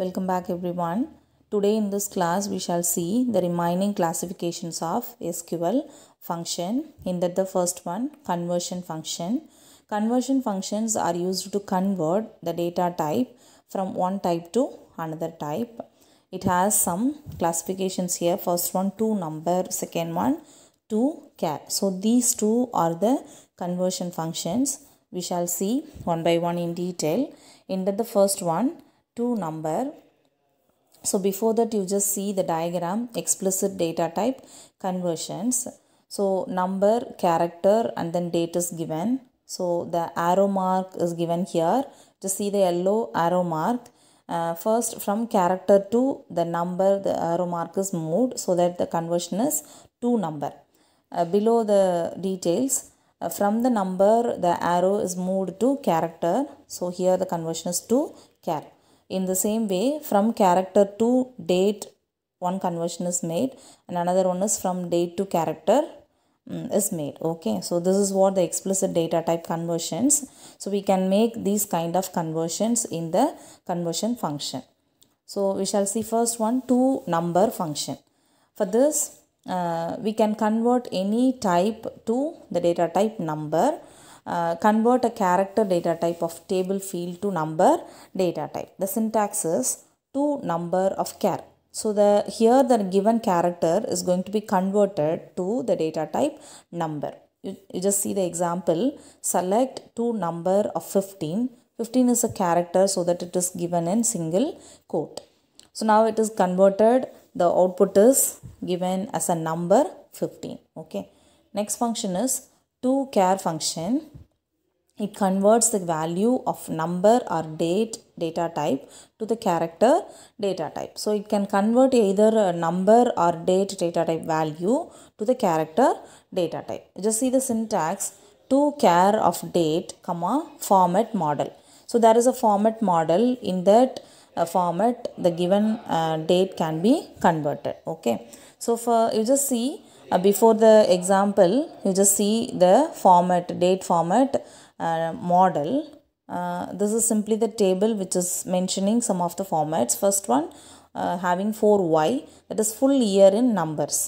Welcome back everyone. Today in this class we shall see the remaining classifications of SQL function in that the first one conversion function. Conversion functions are used to convert the data type from one type to another type. It has some classifications here first one two number second one two cat. So these two are the conversion functions. We shall see one by one in detail. In that the first one 2 number so before that you just see the diagram explicit data type conversions so number character and then date is given so the arrow mark is given here to see the yellow arrow mark uh, first from character to the number the arrow mark is moved so that the conversion is to number uh, below the details uh, from the number the arrow is moved to character so here the conversion is to character in the same way, from character to date, one conversion is made and another one is from date to character mm, is made okay so this is what the explicit data type conversions so we can make these kind of conversions in the conversion function so we shall see first one to number function for this uh, we can convert any type to the data type number uh, convert a character data type of table field to number data type. The syntax is to number of char. So the here the given character is going to be converted to the data type number. You, you just see the example select to number of 15. 15 is a character so that it is given in single quote. So now it is converted the output is given as a number 15 okay next function is to care function it converts the value of number or date data type to the character data type. So it can convert either a number or date data type value to the character data type. Just see the syntax to care of date, comma format model. So there is a format model in that uh, format the given uh, date can be converted. Okay. So for you just see uh, before the example you just see the format date format uh, model. Uh, this is simply the table which is mentioning some of the formats. First one uh, having 4y that is full year in numbers.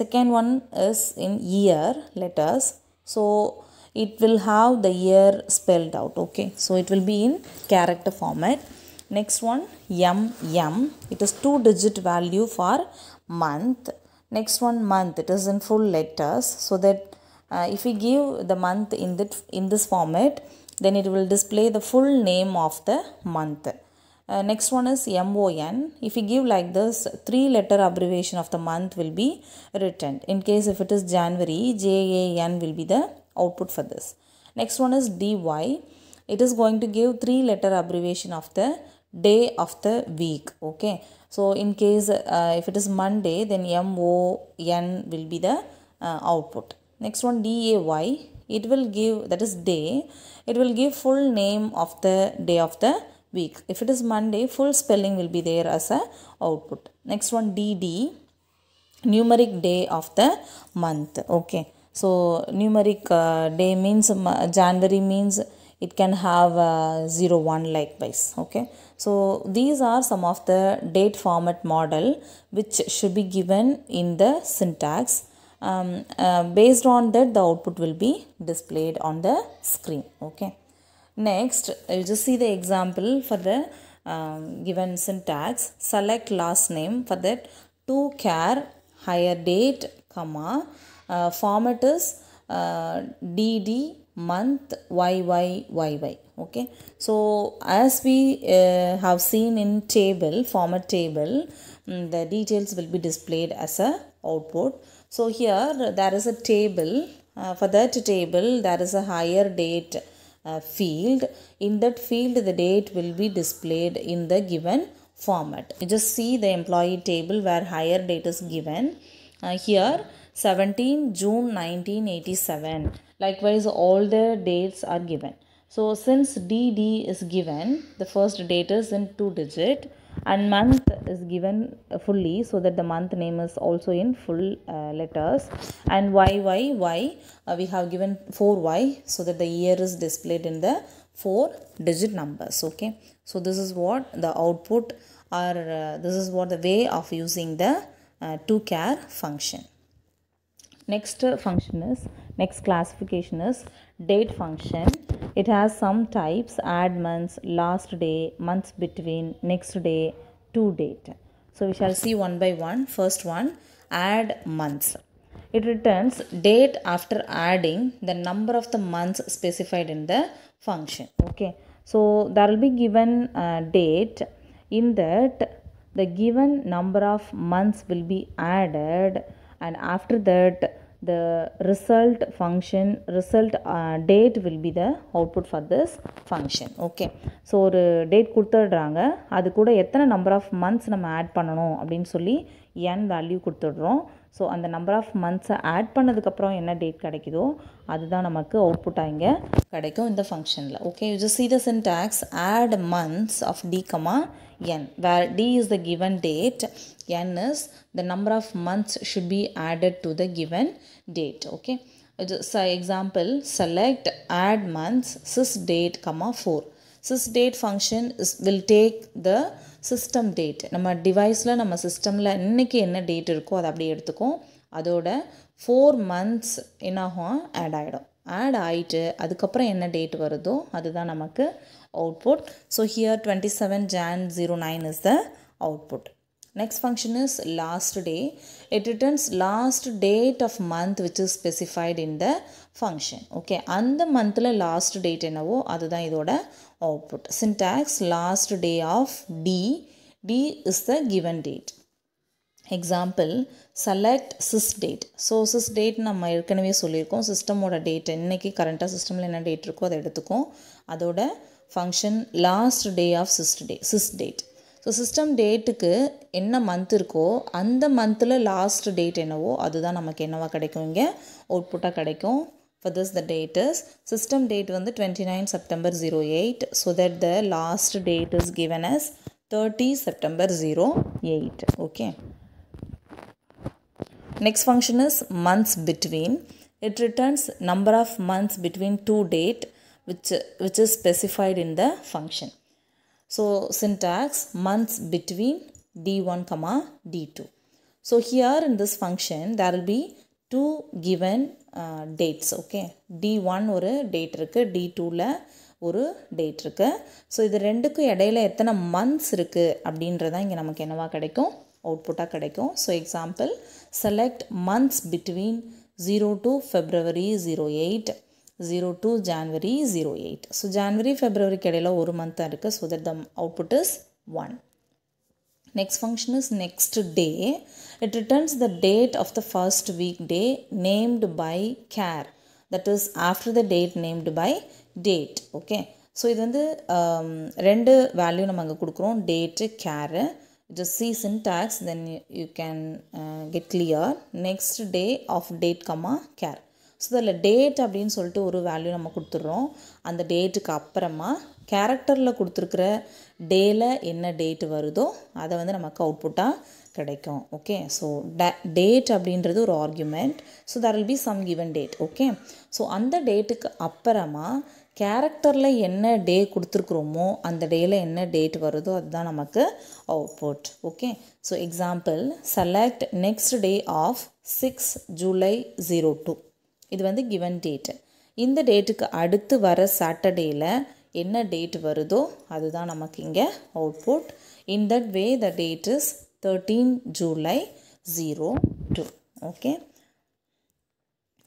Second one is in year letters. So it will have the year spelled out. Okay. So it will be in character format. Next one Ym yum. It is two digit value for month. Next one month. It is in full letters so that uh, if we give the month in that in this format then it will display the full name of the month uh, next one is MON. If we give like this, three letter abbreviation of the month will be written. In case if it is January, JAN will be the output for this. Next one is DY. It is going to give three letter abbreviation of the day of the week. Okay. So in case uh, if it is Monday, then MON will be the uh, output next one day it will give that is day it will give full name of the day of the week if it is monday full spelling will be there as a output next one dd numeric day of the month okay so numeric uh, day means january means it can have uh, 0 1 likewise okay so these are some of the date format model which should be given in the syntax um, uh, based on that the output will be displayed on the screen okay next you just see the example for the um, given syntax select last name for that to care higher date comma uh, format is uh, dd month YYYY. Okay. So, as we uh, have seen in table, format table, mm, the details will be displayed as a output. So here there is a table. Uh, for that table there is a higher date uh, field. In that field the date will be displayed in the given format. You just see the employee table where higher date is given. Uh, here 17 June 1987. Likewise all the dates are given. So since DD is given, the first date is in 2 digit and month is given fully so that the month name is also in full uh, letters and y y y uh, we have given 4y so that the year is displayed in the four digit numbers okay so this is what the output or uh, this is what the way of using the uh, care function next function is next classification is date function it has some types add months last day months between next day to date so we shall see one by one first one add months it returns date after adding the number of the months specified in the function okay so there will be given uh, date in that the given number of months will be added and after that the result function result uh, date will be the output for this function okay so ஒரு date கொடுத்துடுறாங்க அது கூட எத்தனை number of months நம்ம add பண்ணணும் அப்படின்னு சொல்லி n value கொடுத்துடுறோம் ஸோ அந்த நம்பர் ஆஃப் மந்த்ஸை ஆட் பண்ணதுக்கப்புறம் என்ன டேட் கிடைக்குதோ அதுதான் நமக்கு அவுட்புட்டாக இங்கே கிடைக்கும் இந்த ஃபங்க்ஷனில் okay you just see the syntax add months of D comma n where d is the given date n is the number of months should be added to the given date okay so example select add months sys date comma 4 sys date function is, will take the system date நம்ம டிவைஸில் நம்ம சிஸ்டமில் இன்றைக்கி என்ன date இருக்கோ அதை அப்படியே எடுத்துக்கும் அதோட ஃபோர் மந்த்ஸ் என்னாகும் ஆட் ஆகிடும் ஆட் ஆகிட்டு அதுக்கப்புறம் என்ன டேட் வருதோ அதுதான் நமக்கு output. So here 27 Jan 09 is the output. Next function is last day. It returns last date of month which is specified in the function. Okay, and the month la last date என்னவோ அதுதான் இதோட output. Syntax last day of D. D is the given date. Example select sysdate so sysdate நம்ம ஏற்கனவே சொல்லியிருக்கோம் சிஸ்டமோட date இன்றைக்கி கரண்ட்டாக சிஸ்டமில் என்ன date இருக்கோ அதை எடுத்துக்கும் அதோட function last day of sysdate sysdate so system டேட்டுக்கு என்ன மந்த் இருக்கோ அந்த மந்தில் லாஸ்ட் டேட் என்னவோ அதுதான் நமக்கு என்னவா கிடைக்கும் இங்கே அவுட்புட்டாக கிடைக்கும் for this the date is system date வந்து twenty nine September zero eight so that the last date is given as thirty September zero eight okay next function is months between it returns number of months between two date which, which is specified in the function. So syntax months between d1 d2. So here in this function there will be two given uh, dates okay d1 ஒரு date இருக்கு d2ல ஒரு date இருக்கு so இது ரெண்டுக்கும் இடையில எத்தனை months இருக்குது அப்படின்றதான் இங்கே நமக்கு என்னவா கிடைக்கும் அவுட்புட்டாக கிடைக்கும் so example select months between zero two February zero eight zero two January zero eight so January ஃபெப்ரவரிக்கு இடையில ஒரு மந்த் தான் இருக்குது so that the output is one next function is next day it returns the date of the first week day named by char that is after the date named by date okay so இது வந்து um, ரெண்டு value நம்ம அங்கே கொடுக்குறோம் date care it is season syntax then you can get clear next day of date comma char so அதில் date அப்படின்னு சொல்லிட்டு ஒரு வேல்யூ நம்ம கொடுத்துட்றோம் அந்த டேட்டுக்கு அப்புறமா கேரக்டரில் கொடுத்துருக்குற டேல என்ன டேட் வருதோ அதை வந்து நமக்கு அவுட்புட்டாக கிடைக்கும் ஓகே ஸோ டேட் அப்படின்றது ஒரு argument so there will be some given date okay so அந்த டேட்டுக்கு அப்புறமா கேரக்டரில் என்ன டே கொடுத்துருக்குறோமோ அந்த டேயில் என்ன டேட் வருதோ அதுதான் நமக்கு output okay so example select next day of six July zero two இது வந்து கிவன் டேட்டு இந்த டேட்டுக்கு அடுத்து வர சாட்டர்டேயில் என்ன டேட் வருதோ அதுதான் நமக்கு இங்கே output in that way the date is thirteen July zero two okay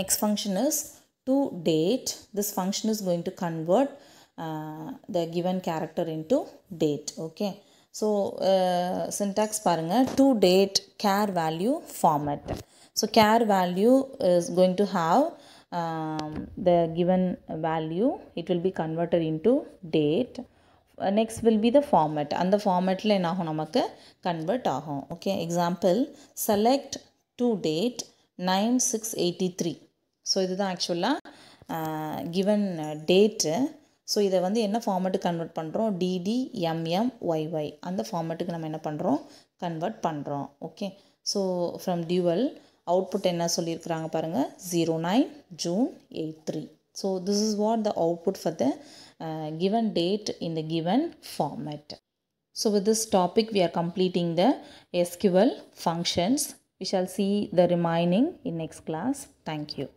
next function is to date this function is going to convert the given character into date okay so syntax பாருங்கள் to date char value format So care value is going to have um, the given value. It will be converted into date. Next will be the format அந்த ஃபார்மேட்டில் என்ன ஆகும் நமக்கு convert ஆகும் okay example select to date nine six eighty three so இதுதான் ஆக்சுவலாக given date so இதை வந்து என்ன ஃபார்மேட்டுக்கு கன்வெர்ட் பண்ணுறோம் டிடிஎம்எம் ஒய்ஒய் அந்த ஃபார்மேட்டுக்கு நம்ம என்ன பண்ணுறோம் கன்வெர்ட் பண்ணுறோம் okay so from dual output என்ன சொல்லியிருக்கிறாங்க பாருங்கள் zero nine June eight three. So this is what the output for the uh, given date in the given format. So with this topic we are completing the SQL functions. We shall see the remaining in next class. Thank you.